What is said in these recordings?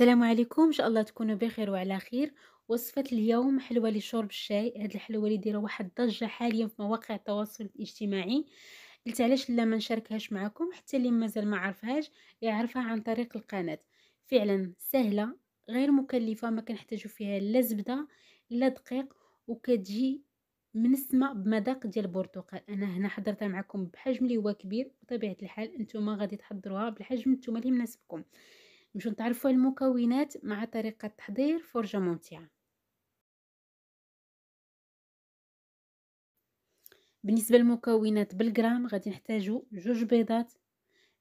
السلام عليكم ان شاء الله تكونوا بخير وعلى خير وصفة اليوم حلوه لشرب الشاي هاد الحلوه اللي دايره واحد الضجة حاليا في مواقع التواصل الاجتماعي قلت علاش لا ما نشاركهاش معكم حتى اللي مازال ما عرفهاش يعرفها عن طريق القناة فعلا سهلة غير مكلفة ما كنحتاجو فيها لا زبدة لا دقيق وكتجي من السماء بمذاق ديال البرتقال انا هنا حضرتها معكم بحجم اللي هو كبير بطبيعة الحال نتوما غادي تحضروها بالحجم نتوما اللي مناسبكم باش نتعرفوا على المكونات مع طريقة تحضير فرجة ممتعة بالنسبة للمكونات بالجرام غادي نحتاجو جوج بيضات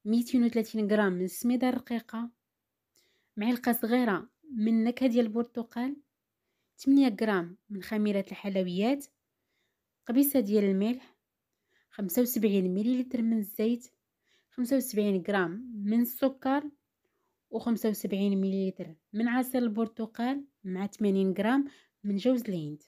ميتين وثلاثين غرام من السميدة الرقيقة معلقة صغيرة من نكهة ديال البرتقال تمنية غرام من خميرة الحلويات قبيصة ديال الملح خمسة وسبعين مليلتر من الزيت خمسة وسبعين غرام من السكر وخمسة وسبعين مليلتر من عصير البرتقال مع ثمانين غرام من جوز الهند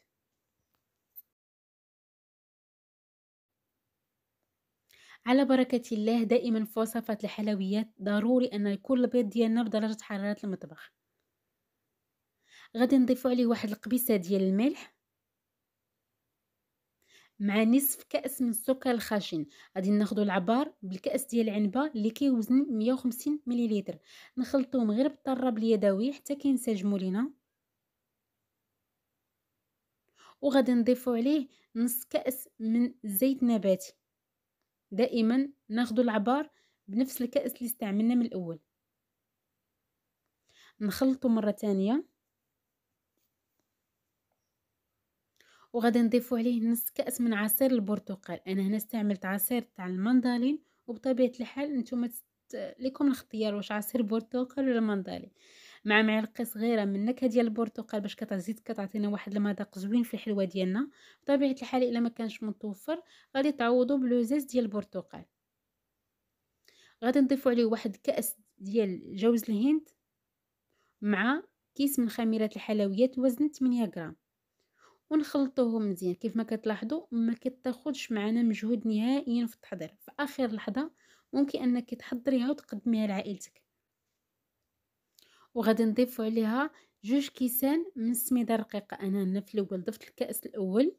على بركة الله دائما في وصفات الحلويات ضروري أن يكون البيض ديالنا بدرجة حرارة المطبخ غادي نضيفو عليه واحد القبيسة ديال الملح مع نصف كأس من السكر الخشن غادي ناخذ العبار بالكأس ديال العنبة اللي كيوزن 150 مليلتر نخلطوهم غير بالطراب اليدوي حتى كينسجموا لينا وغادي نضيفوا عليه نص كأس من زيت نباتي دائما ناخذ العبار بنفس الكأس اللي استعملنا من الأول نخلطه مرة ثانية وغادي نضيفوا عليه نص كاس من عصير البرتقال انا هنا استعملت عصير تاع المندالين وبطبيعه الحال نتوما لكم الاختيار واش عصير برتقال ولا مندالين مع معلقه صغيره من النكهه ديال البرتقال باش كتزيد كتعطينا واحد المذاق زوين في الحلوه ديالنا بطبيعه الحال الا ما كانش متوفر غادي تعوضوا بلوزيز ديال البرتقال غادي نضيفوا عليه واحد كاس ديال جوز الهند مع كيس من خميره الحلويات وزن 8 غرام ونخلطوهم مزيان كيف ما كتلاحظوا ما كتاخذش معنا مجهود نهائيا في التحضير في اخر لحظه ممكن انك تحضريها وتقدميها لعائلتك وغادي نضيفوا عليها جوج كيسان من السميده الرقيقه انا هنا في الاول ضفت الكاس الاول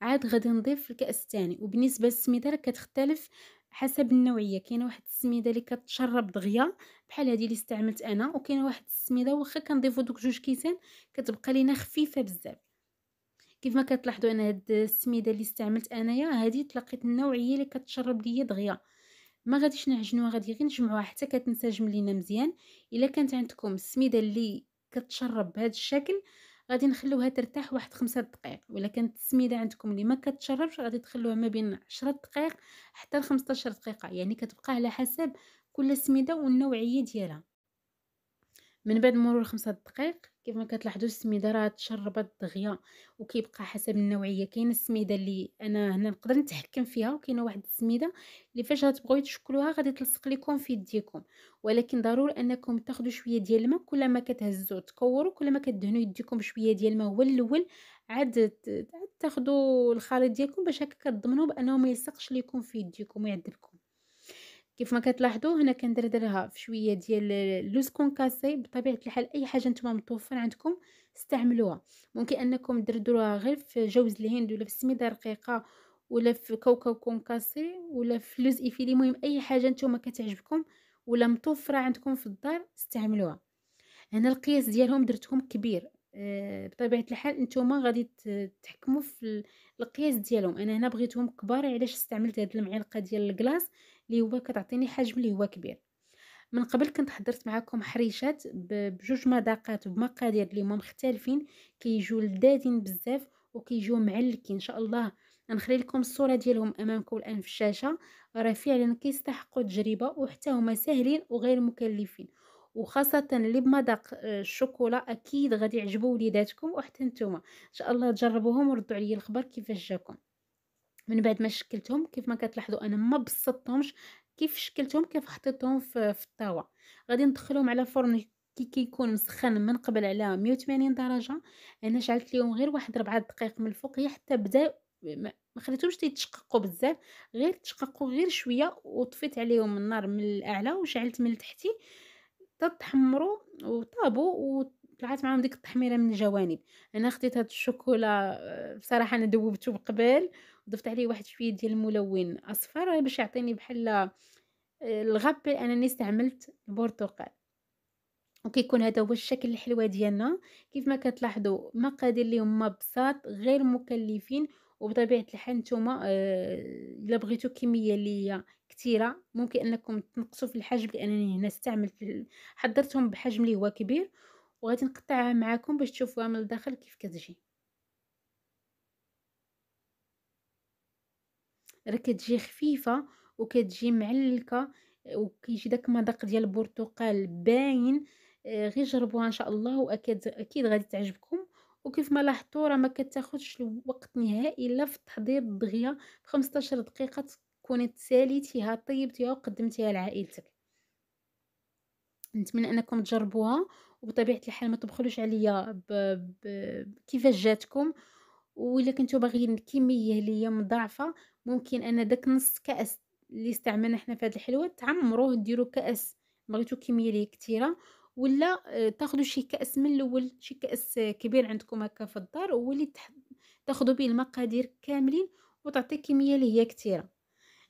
عاد غادي نضيف الكاس الثاني وبالنسبه للسميده راه كتختلف حسب النوعيه كاينه واحد السميده اللي كتشرب دغيا بحال هذه اللي استعملت انا وكاينه واحد السميده واخا كنضيفو دوك جوج كيسان كتبقى لينا خفيفه بزاف كيف ما كتلاحظوا انا هاد السميده اللي استعملت انايا هذه تلقيت النوعيه اللي كتشرب ليا دغيا ما غاديش نعجنوها غادي غير نجمعوها حتى كتنسجم لينا مزيان الا كانت عندكم السميده اللي كتشرب بهذا الشكل غادي نخلوها ترتاح واحد خمسة دقائق ولا كانت السميده عندكم اللي ما كتشربش غادي تخلوها ما بين 10 دقائق حتى ل 15 دقيقه يعني كتبقى على حسب كل سميده والنوعيه ديالها من بعد مرور خمسة دقائق كيف ما كتلاحظوا السميده راه تشربت دغيا وكيبقى حسب النوعيه كاينه السميده اللي انا هنا نقدر نتحكم فيها وكاينه واحد السميده اللي فاش غتبغيو تشكلوها غادي تلصق لكم في يديكم ولكن ضروري انكم تاخذوا شويه ديال الماء كل ما كتهزوا تكوروا كل ما كتدهنوا يديكم بشويه ديال الماء هو الاول عاد تاخذوا الخليط ديالكم باش هكا كتضمنوا بانه ما يلصقش لكم في يديكم ويعذبكم كيف ما كتلاحظوا هنا كندردرها في شويه ديال اللوز كونكاسي بطبيعه الحال اي حاجه نتوما متوفر عندكم استعملوها ممكن انكم دردروها غير في جوز الهند ولا في السميده رقيقه ولا في كوكو كونكاسي ولا في لوز ايفيلي المهم اي حاجه نتوما كتعجبكم ولا متوفره عندكم في الدار استعملوها هنا القياس ديالهم درتهم كبير آه، بطبيعه الحال نتوما غادي تحكموا في القياس ديالهم انا هنا بغيتهم كبار علاش استعملت هاد المعلقه ديال الكلاص اللي هو كتعطيني حجم اللي هو كبير من قبل كنت حضرت معكم حريشات بجوج مذاقات وبمقادير اللي هما مختلفين كيجيو لذاذين بزاف وكيجيو معلكين ان شاء الله نخلي لكم الصوره ديالهم امامكم الان في الشاشه راه فعلا كيستحقوا التجربه وحتى هما ساهلين وغير مكلفين وخاصه اللي بمذاق آه، الشوكولا اكيد غادي يعجبوا وليداتكم وحتى نتوما ان شاء الله تجربوهم وردوا عليا الخبر كيفاش جاكم من بعد ما شكلتهم كيف ما كتلاحظوا انا ما بسطتهمش كيف شكلتهم كيف حطيتهم في, في الطاوه غادي ندخلهم على فرن كي كيكون مسخن من قبل على 180 درجه انا شعلت ليهم غير واحد 4 دقائق من هي حتى بدا ما خليتهمش يتشققوا بزاف غير تشققوا غير شويه وطفيت عليهم النار من الاعلى وشعلت من تحتي تتحمروا وطابوا وطلعت معاهم ديك التحميره من الجوانب انا خديت هاد الشوكولا آه، بصراحه انا دوبته بقبل ضفت عليه واحد شويه ديال الملون اصفر آه، باش يعطيني بحال آه، الغبي انني استعملت البرتقال وكيكون هذا هو الشكل الحلوه ديالنا كيف ما كتلاحظوا مقادير اللي هما بساط غير مكلفين وبطبيعه الحال نتوما آه، الا بغيتو كميه اللي كثيره ممكن انكم تنقصوا في الحجم لانني هنا استعملت حضرتهم بحجم اللي هو كبير وغادي نقطعها معكم باش تشوفوها من الداخل كيف كتجي راه كتجي خفيفه وكتجي معلكه وكيجي داك المذاق ديال البرتقال باين آه، غير جربوها ان شاء الله واكيد اكيد غادي تعجبكم وكيف ما لاحظتوا راه ما كتاخذش الوقت نهائي الا في التحضير الدغيا 15 دقيقه تكوني تساليتيها طيبتيها وقدمتيها لعائلتك نتمنى انكم تجربوها وبطبيعه الحال ما تبخلوش عليا كيفاش جاتكم واذا كنتو باغيين الكميه اللي هي مضاعفه ممكن ان داك نص كاس اللي استعملنا حنا في هذه الحلوه تعمروه ديروا كاس بغيتو كميه اللي كثيره ولا آه، تاخذوا شي كاس من الاول شي كاس كبير عندكم هكا في الدار واللي تاخذوا به المقادير كاملين وتعطي كميه اللي هي كثيره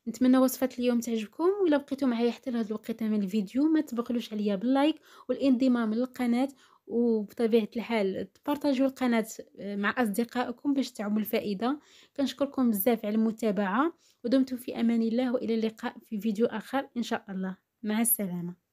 نتمنى وصفه اليوم تعجبكم ولا بقيتوا معايا حتى لهاد الوقيته من الفيديو ما تبخلوش عليا باللايك والانضمام للقناه وبطبيعه الحال تبارطاجيو القناه آه، مع اصدقائكم باش تعموا الفائده كنشكركم بزاف على المتابعه ودمتم في امان الله والى اللقاء في فيديو اخر ان شاء الله مع السلامه